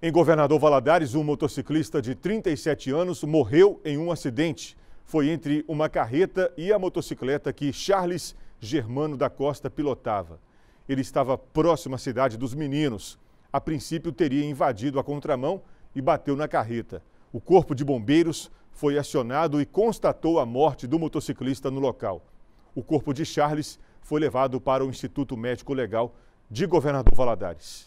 Em Governador Valadares, um motociclista de 37 anos morreu em um acidente. Foi entre uma carreta e a motocicleta que Charles Germano da Costa pilotava. Ele estava próximo à cidade dos meninos. A princípio, teria invadido a contramão e bateu na carreta. O corpo de bombeiros foi acionado e constatou a morte do motociclista no local. O corpo de Charles foi levado para o Instituto Médico Legal de Governador Valadares.